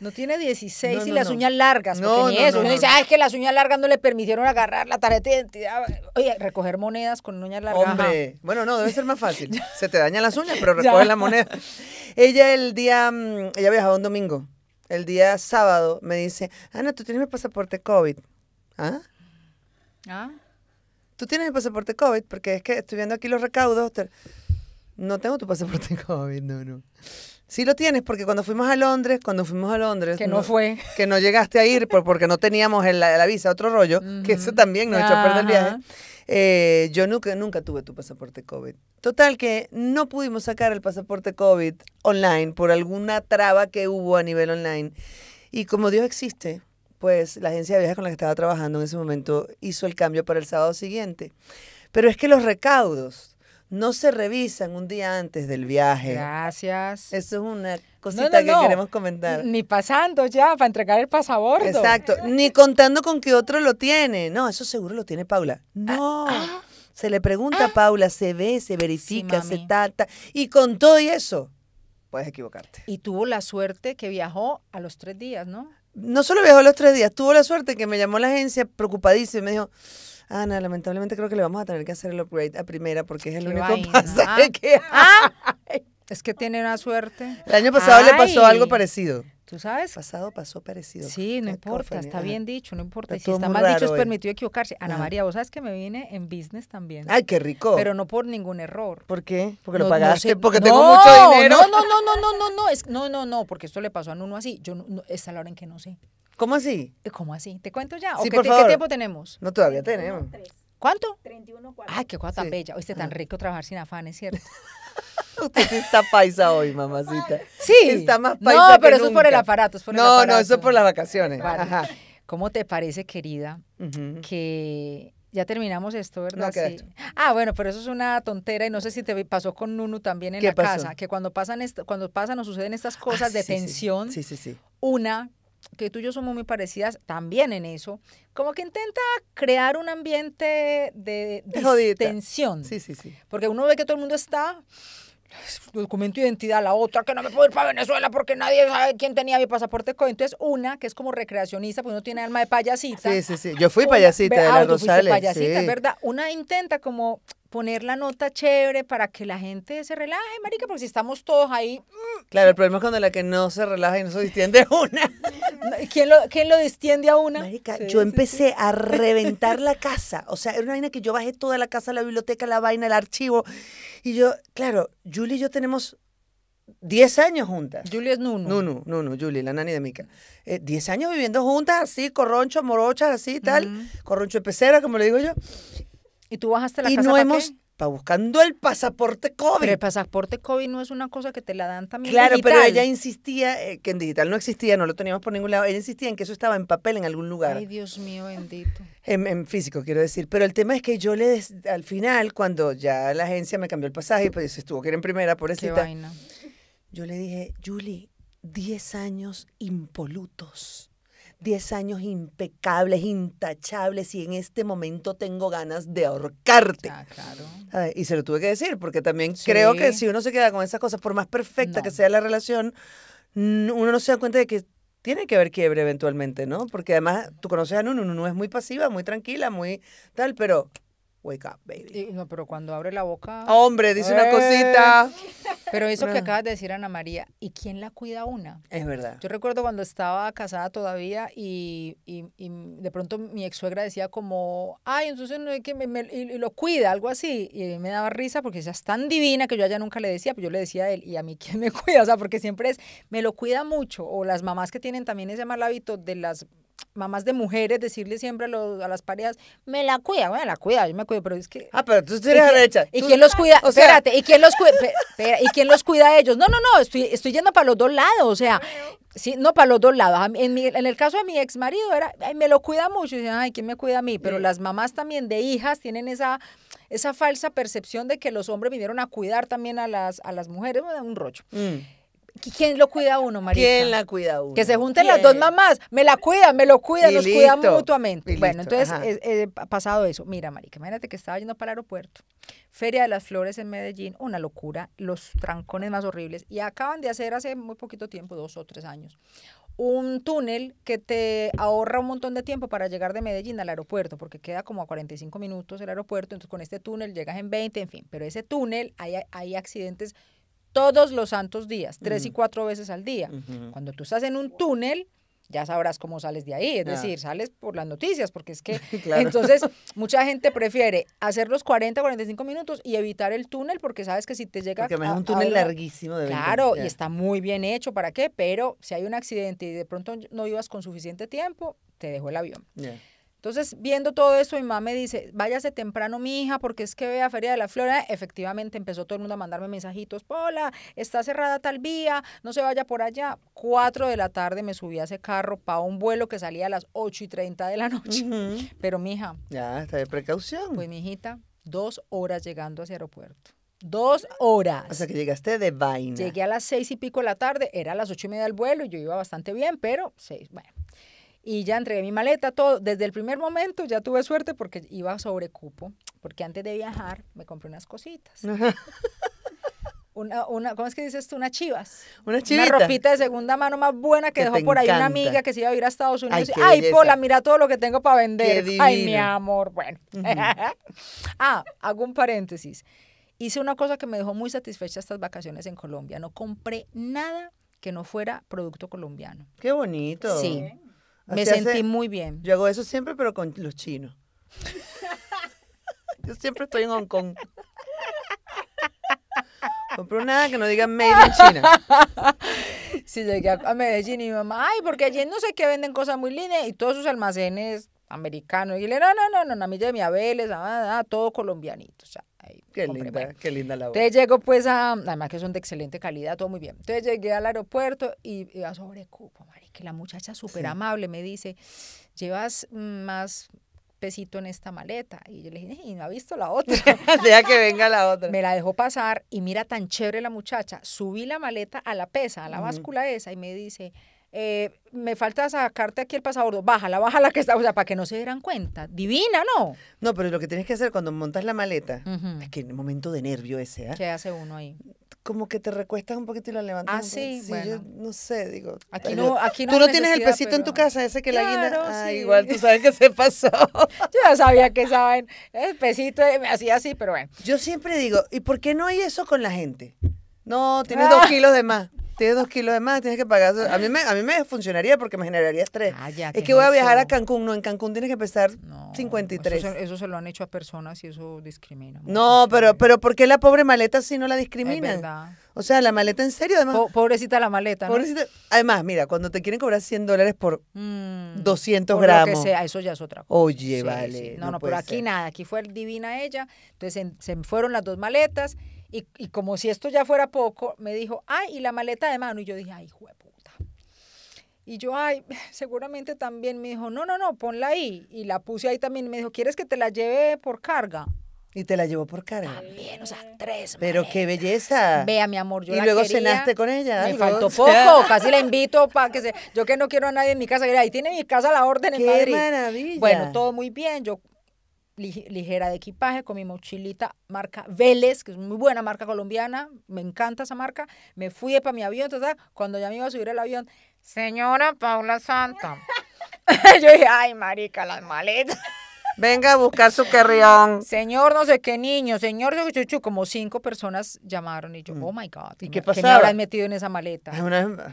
No tiene 16 y las uñas largas. No, ni eso. dice, ah, es que las uñas largas no le permitieron agarrar la tarjeta de identidad. Oye, recoger monedas con uñas largas. Hombre, bueno, no, debe ser más fácil. Se te dañan las uñas, pero recoges la moneda. Ella el día, mm, ella viajaba un domingo el día sábado me dice, Ana, ah, tú tienes mi pasaporte COVID. ¿Ah? ¿Ah? Tú tienes mi pasaporte COVID porque es que estoy viendo aquí los recaudos. No tengo tu pasaporte COVID, no, no. Sí lo tienes, porque cuando fuimos a Londres, cuando fuimos a Londres... Que no, fue. Que no llegaste a ir porque no teníamos la, visa, otro rollo, que eso también nos echó a perder el viaje. Eh, yo nunca, nunca tuve tu pasaporte COVID. Total que no pudimos sacar el pasaporte COVID online por alguna traba que hubo a nivel online. Y como Dios existe, pues la agencia de viajes con la que estaba trabajando en ese momento hizo el cambio para el sábado siguiente. Pero es que los recaudos no se revisan un día antes del viaje. Gracias. Eso es una cosita que queremos comentar. Ni pasando ya para entregar el pasaporte. Exacto. Ni contando con que otro lo tiene. No, eso seguro lo tiene Paula. No. Ah, ah. se le pregunta a ah. Paula, se ve, se verifica, se trata. Y con todo y eso, puedes equivocarte. Y tuvo la suerte que viajó a los tres días, ¿no? No solo viajó a los tres días, tuvo la suerte que me llamó la agencia preocupadísima y me dijo, Ana, lamentablemente creo que le vamos a tener que hacer el upgrade a primera porque es el único ah. que ah. es que tiene una suerte. El año pasado le pasó algo parecido. ¿Tú sabes? Pasado pasó parecido. Sí, no importa, está bien dicho, no importa. y si está mal dicho, es permitido equivocarse. Ana María, vos sabes que me vine en business también. Ay, qué rico. Pero no por ningún error. ¿Por qué? Porque lo pagaste, no porque tengo mucho dinero. No, no, no, no, no, no, no, no, no, no, porque esto le pasó a uno así. Yo no, es la hora en que no sé. ¿Cómo así? Eh, ¿Cómo así? ¿Te cuento ya? qué, favor. qué, tiempo tenemos? No, todavía tenemos. ¿Cuánto? 31, 4. Ay, qué cosa tan bella. Oíste, tan rico trabajar sin afán, es cierto. Usted sí está paisa hoy, mamacita. Sí. Está más paisa. No, pero eso es por el aparato, por no, No, eso es por las vacaciones. ¿Cómo te parece, querida, que ya terminamos esto, ¿verdad? Ah, bueno, pero eso es una tontera y no sé si te pasó con Nunu también en la casa, que cuando pasan esto, cuando pasan o suceden estas cosas ah, de tensión, sí, sí, sí. una que tú y yo somos muy parecidas también en eso, como que intenta crear un ambiente de tensión. Sí, sí, sí. Porque uno ve que todo el mundo está documento de identidad, la otra que no me puedo ir para Venezuela porque nadie sabe quién tenía mi pasaporte Entonces, una que es como recreacionista, pues uno tiene alma de payasita. Sí, sí, sí. Yo fui payasita de la ah, Rosales. Payasita, ¿verdad? Una intenta como poner la nota chévere para que la gente se relaje, marica, porque si estamos todos ahí... Mm, claro, el problema es cuando la que no se relaja y no se distiende una. ¿Quién lo, quién distiende a una? Marica, yo empecé a reventar la casa. O sea, era una vaina que yo bajé toda la casa, la biblioteca, la vaina, el archivo. Y yo, claro, Julie y yo tenemos 10 años juntas. Julie es Nunu. Nunu, Nunu, Julie, la nani de Mica. 10 eh, años viviendo juntas, así, corroncho, morochas, así, tal. Corroncho de pecera, como le digo yo. ¿Y tú bajaste la y no hemos, buscando el pasaporte COVID. Pero el pasaporte COVID no es una cosa que te la dan también Claro, digital. pero ella insistía eh, que en digital no existía, no lo teníamos por ningún lado. Ella insistía en que eso estaba en papel en algún lugar. Ay, Dios mío, bendito. En, físico, quiero decir. Pero el tema es que yo le, al final, cuando ya la agencia me cambió el pasaje, pues estuvo que era en primera, por eso. Yo le dije, Julie, 10 años impolutos 10 años impecables, intachables, y en este momento tengo ganas de ahorcarte. Ah, claro. y se lo tuve que decir, porque también creo que si uno se queda con esas cosas, por más perfecta que sea la relación, uno no se da cuenta de que tiene que haber quiebre eventualmente, ¿no? Porque además tú conoces a Nuno, Nuno es muy pasiva, muy tranquila, muy tal, pero Wake up, baby. no, pero cuando abre la boca. Hombre, dice una eh. cosita. Pero eso que acabas de decir, Ana María, ¿y quién la cuida una? Es verdad. Yo recuerdo cuando estaba casada todavía y, de pronto mi ex suegra decía como, ay, entonces no hay que me, lo cuida, algo así. Y me daba risa porque ella es tan divina que yo allá nunca le decía, pero pues yo le decía a él, ¿y a mí quién me cuida? O sea, porque siempre es, me lo cuida mucho. O las mamás que tienen también ese mal hábito de las mamás de mujeres decirle siempre a, los, a las parejas, me la cuida, bueno, la cuida, yo me cuido, pero es que... Ah, pero tú eres derecha. ¿Y, quién los cuida? espérate, ¿y quién los cuida? ¿y quién los cuida a ellos? No, no, no, estoy, estoy yendo para los dos lados, o sea, sí, no para los dos lados. En, en el caso de mi ex marido era, me lo cuida mucho, y, ay, ¿quién me cuida a mí? Pero las mamás también de hijas tienen esa esa falsa percepción de que los hombres vinieron a cuidar también a las, a las mujeres, un rollo. Mm. ¿Quién lo cuida uno, María? ¿Quién la cuida uno? Que se junten las dos mamás. Me la cuida me lo cuidan, nos cuidamos mutuamente. bueno, entonces, ha eh, eh, pasado eso, mira, Marica, imagínate que estaba yendo para el aeropuerto. Feria de las Flores en Medellín, una locura, los trancones más horribles. Y acaban de hacer hace muy poquito tiempo, dos o tres años, un túnel que te ahorra un montón de tiempo para llegar de Medellín al aeropuerto, porque queda como a 45 minutos el aeropuerto, entonces con este túnel llegas en 20, en fin. Pero ese túnel, hay, hay accidentes todos los santos días, tres y mm. cuatro veces al día. Cuando tú estás en un túnel, ya sabrás cómo sales de ahí, es decir, sales por las noticias, porque es que entonces mucha gente prefiere hacer los 40, 45 minutos y evitar el túnel porque sabes que si te llega a, un túnel larguísimo de Claro, y está muy bien hecho, ¿para qué? Pero si hay un accidente y de pronto no ibas con suficiente tiempo, te dejó el avión. Entonces, viendo todo eso mi mamá me dice, váyase temprano, mi hija, porque es que vea a Feria de la Flora. Efectivamente, empezó todo el mundo a mandarme mensajitos, hola, está cerrada tal vía, no se vaya por allá. Cuatro de la tarde me subí a ese carro para un vuelo que salía a las ocho y treinta de la noche. Pero, mi hija. Ya, está de precaución. Pues, mi hijita, dos horas llegando hacia aeropuerto. Dos horas. O sea que llegaste de vaina. Llegué a las seis y pico de la tarde, era a las ocho y media del vuelo, y yo iba bastante bien, pero seis, bueno y ya entregué mi maleta, todo. Desde el primer momento ya tuve suerte porque iba sobre cupo, porque antes de viajar me compré unas cositas. Una, una, ¿cómo es que dices tú? Una chivas. Una chivita. Una ropita de segunda mano más buena que, dejó por ahí una amiga que se iba a ir a Estados Unidos. Ay, Pola, mira todo lo que tengo para vender. Ay, mi amor. Bueno. ah, hago un paréntesis. Hice una cosa que me dejó muy satisfecha estas vacaciones en Colombia. No compré nada que no fuera producto colombiano. Qué bonito. Sí. Me sentí muy bien. Yo hago eso siempre, pero con los chinos. yo siempre estoy en Hong Kong. Compro nada que no diga made in China. Si llegué a Medellín y mi mamá, ay, porque allí no sé qué venden cosas muy lindas y todos sus almacenes americano. Y le, no, no, no, no, no, de mi abeles ah, ah, ah, todo colombianito. O sea, qué linda, qué linda la voz. Entonces llego pues a, además que son de excelente calidad, todo muy bien. Entonces llegué al aeropuerto y, no, a sobrecupo, que la muchacha súper amable me dice, llevas más pesito en esta maleta. Y yo le dije, y no ha visto la otra. Deja que venga la otra. Me la dejó pasar y mira tan chévere la muchacha. Subí la maleta a la pesa, a la báscula esa y me dice, eh, me falta sacarte aquí el pasabordo, bájala, bájala que está, o sea, para que no se dieran cuenta. Divina, ¿no? No, pero lo que tienes que hacer cuando montas la maleta, es que en el momento de nervio ese, ¿eh? ¿Qué hace uno ahí? Como que te recuestas un poquito y la levantas. Ah, sí, no sé, digo. Aquí eh, no, aquí no Tú no tienes el pesito en tu casa, ese que la guinda. Ah, igual tú sabes que se pasó. yo ya sabía que saben, el pesito eh, me hacía así, pero bueno. Yo siempre digo, ¿y por qué no hay eso con la gente? No, tienes dos ah. kilos de más. Tienes dos kilos de más, tienes que pagar. A mí me, a me funcionaría porque me generaría estrés. Ah, es que voy a viajar a Cancún. No, en Cancún tienes que pesar 53. Eso, eso, se lo han hecho a personas y eso discrimina. No, pero, pero ¿por qué la pobre maleta si no la discrimina? O sea, la maleta en serio, además. pobrecita la maleta. ¿no? Pobrecita. Además, mira, cuando te quieren cobrar 100 dólares por 200 mm, por gramos. sea, eso ya es otra cosa. Oye, vale. No, no, pero aquí nada. Aquí fue el divina ella. Entonces se fueron las dos maletas y, como si esto ya fuera poco, me dijo, ay, y la maleta de mano. Y yo dije, ay, puta. Y yo, ay, seguramente también me dijo, no, no, no, ponla ahí. Y la puse ahí también. me dijo, ¿quieres que te la lleve por carga? Y te la llevó por carga. También, o sea, tres. Pero qué belleza. Vea, mi amor, yo Y luego cenaste con ella. Me faltó poco, casi la invito para que se. Yo que no quiero a nadie en mi casa. Mira, ahí tiene mi casa la orden en Madrid. Maravilla. Bueno, todo muy bien. Yo ligera de equipaje, con mi mochilita marca Vélez, que es muy buena marca colombiana, me encanta esa marca, me fui para mi avión, ah, cuando ya me iba a subir el avión, señora Paula Santa, yo dije, ay marica, las maletas. Venga a buscar su querrión. Señor, no sé qué niño, señor, como cinco personas llamaron y yo, mm. oh my God. ¿Y qué, me metido en esa maleta?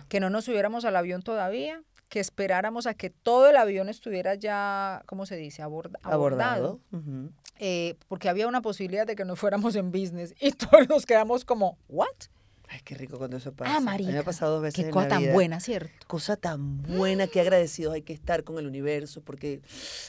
Que no nos subiéramos al avión todavía, que esperáramos a que todo el avión estuviera ya, ¿cómo se dice?, abordado, eh, porque había una posibilidad de que no fuéramos en business y todos nos quedamos como, ¿what? Ay, qué rico cuando eso pasa. Ah, María. Me ha pasado dos veces. Qué cosa tan buena, ¿cierto? Cosa tan buena, qué agradecidos hay que estar con el universo, porque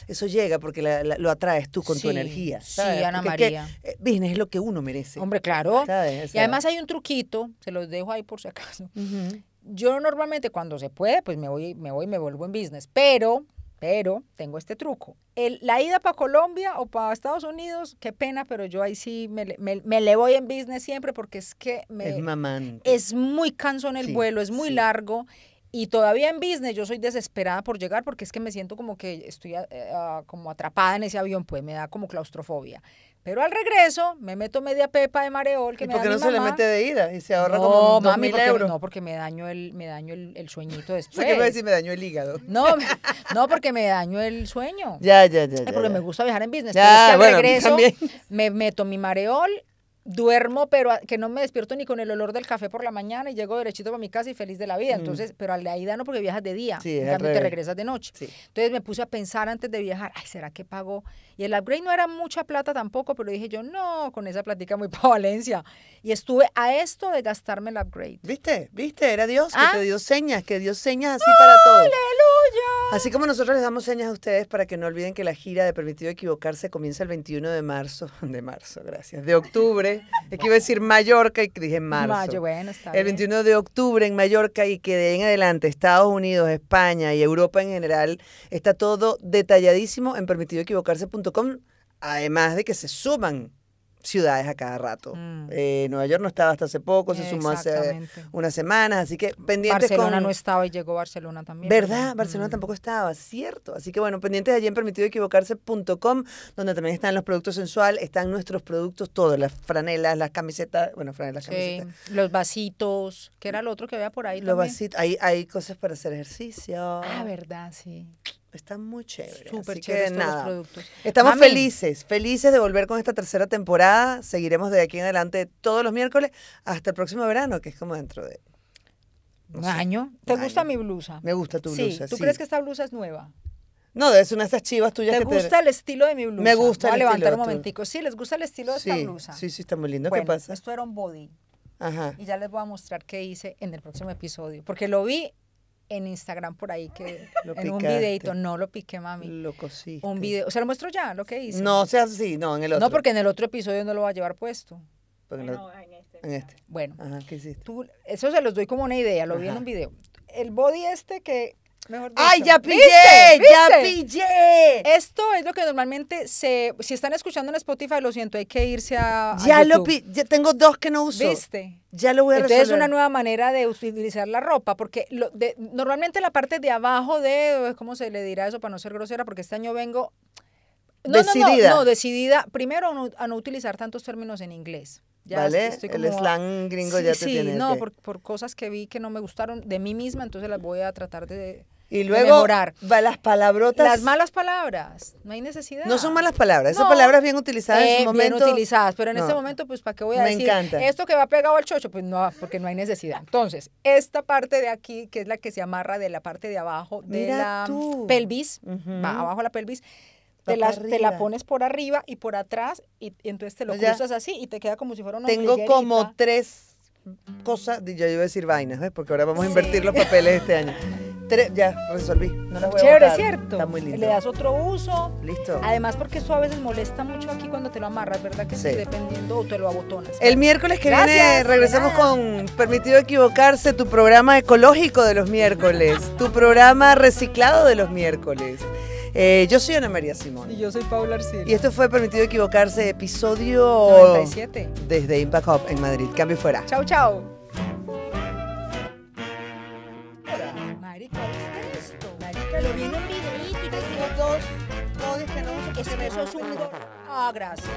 eso llega, porque lo atraes tú con tu energía. Sí, Ana María. Es eh, business es lo que uno merece. Hombre, claro. Y además hay un truquito, se los dejo ahí por si acaso, uh yo normalmente cuando se puede, pues me voy, me voy, me vuelvo en business, pero, pero tengo este truco. la ida para Colombia o para Estados Unidos, qué pena, pero yo ahí sí me, le voy en business siempre porque es que me, es, mamante. es muy en el vuelo, es muy largo. Y todavía en business yo soy desesperada por llegar porque es que me siento como que estoy eh, como atrapada en ese avión, pues me da como claustrofobia. Pero al regreso me meto media pepa de mareol que ¿Y me por qué da no mamá. se le mete de ida y se ahorra no, como dos mil porque, euros? No, porque me daño el, me daño el, el sueñito después. ¿Qué a decir? Me daño el hígado. No, no porque me daño el sueño. Ya, ya, ya. porque me gusta viajar en business. Ya, pero es que al regreso me meto mi mareol duermo, pero que no me despierto ni con el olor del café por la mañana y llego derechito para mi casa y feliz de la vida. Mm. Entonces, pero a la ida no porque viajas de día, sí, en cambio te regresas de noche. Entonces me puse a pensar antes de viajar, ay, ¿será que pagó Y el upgrade no era mucha plata tampoco, pero dije yo, no, con esa platica muy para Valencia. Y estuve a esto de gastarme el upgrade. ¿Viste? ¿Viste? Era Dios que ah. te dio señas, que dio señas así para todo. ¡Aleluya! Así como nosotros les damos señas a ustedes para que no olviden que la gira de Permitido Equivocarse comienza el 21 de marzo, de marzo, gracias, de octubre. Es que iba a decir Mallorca y dije marzo. el 21 de octubre en Mallorca y que de en adelante Estados Unidos, España y Europa en general está todo detalladísimo en permitidoequivocarse.com, además de que se suman ciudades a cada rato. Mm. Eh, Nueva York no estaba hasta hace poco, se sumó hace unas semanas, así que pendientes Barcelona no estaba y llegó Barcelona también. ¿Verdad? Barcelona mm. tampoco estaba, cierto. Así que bueno, pendientes de allí en permitidoequivocarse.com, donde también están los productos sensual, están nuestros productos, todos, las franelas, las camisetas, bueno, franelas, camisetas. Los vasitos, que era lo otro que había por ahí. Los vasitos, hay, hay cosas para hacer ejercicio. Ah, verdad, sí. Están muy chévere Súper productos. Estamos felices, felices de volver con esta tercera temporada. Seguiremos de aquí en adelante todos los miércoles hasta el próximo verano, que es como dentro de... un año. ¿Te gusta mi blusa? Me gusta tu blusa. ¿Tú crees que esta blusa es nueva? No, es una de esas chivas tuyas. ¿Te gusta el estilo de mi blusa? Me gusta. Voy a levantar un momentico. Sí, les gusta el estilo de esta blusa. Sí, sí, está muy lindo. ¿Qué pasa? Esto era un body. Ajá. Y ya les voy a mostrar qué hice en el próximo episodio. Porque lo vi en Instagram por ahí que en un videito, no lo piqué, mami. Lo cosí. Un video, ¿se lo muestro ya lo que hice? No, sea así, no, en el otro. No, porque en el otro episodio no lo va a llevar puesto. No, en este. En este. Bueno. Ajá, ¿qué hiciste? eso se los doy como una idea, lo vi en un video. El body este que ¡Ay, ya pillé! ¡Ya pillé! Esto es lo que normalmente se. Si están escuchando en Spotify, lo siento, hay que irse a. Ya lo ya Tengo dos que no uso. ¿Viste? Ya lo voy a Entonces es una nueva manera de utilizar la ropa, porque lo normalmente la parte de abajo de. ¿Cómo se le dirá eso para no ser grosera? Porque este año vengo. No, decidida. No, no, decidida. Primero, a no utilizar tantos términos en inglés. Ya ¿Vale? Estoy como, el slang gringo ya te tiene. Sí, no, por, cosas que vi que no me gustaron de mí misma, entonces las voy a tratar de y luego, las palabrotas. Las malas palabras, no hay necesidad. No son malas palabras, esas palabras bien utilizadas en eh, momento. Bien utilizadas, pero en este momento, pues, ¿para qué voy a decir? Encanta. Esto que va pegado al chocho, pues no, porque no hay necesidad. Entonces, esta parte de aquí, que es la que se amarra de la parte de abajo de la pelvis, va abajo la pelvis, te la, pones por arriba y por atrás, y, entonces te lo cruzas así y te queda como si fuera una Tengo como tres cosas, yo iba a decir vainas, Porque ahora vamos a invertir los papeles este año ya, resolví. No Chévere, ¿cierto? Está muy lindo. Le das otro uso. Listo. Además, porque eso a molesta mucho aquí cuando te lo amarras, ¿verdad? Que sí. dependiendo o te lo abotonas. El miércoles que viene regresamos con Permitido Equivocarse, tu programa ecológico de los miércoles, tu programa reciclado de los miércoles. Eh, yo soy Ana María Simón. Y yo soy Paula Arcila. Y esto fue Permitido Equivocarse, episodio 97. Desde Impact Hub en Madrid. Cambio fuera. Chau, chau. lo vi en un y te dos, que se eso Ah, gracias.